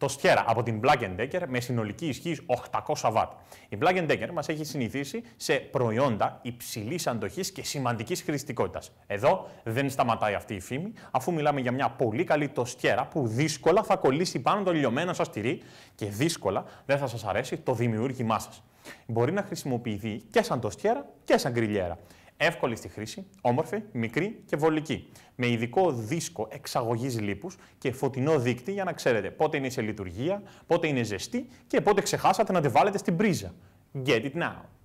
το Στιέρα από την Black Decker με συνολική ισχύ 800 W. Η Black Decker μας έχει συνηθίσει σε προϊόντα υψηλής αντοχής και σημαντικής χρηστικότητας. Εδώ δεν σταματάει αυτή η φήμη, αφού μιλάμε για μια πολύ καλή τοστιέρα που δύσκολα θα κολλήσει πάνω το λιωμένο σας τυρί και δύσκολα δεν θα σας αρέσει το δημιούργημά σας. Μπορεί να χρησιμοποιηθεί και σαν τοστιέρα και σαν γκριλιέρα. Εύκολη στη χρήση, όμορφη, μικρή και βολική. Με ειδικό δίσκο εξαγωγής λίπους και φωτεινό δίκτυο για να ξέρετε πότε είναι σε λειτουργία, πότε είναι ζεστή και πότε ξεχάσατε να τη βάλετε στην πρίζα. Get it now!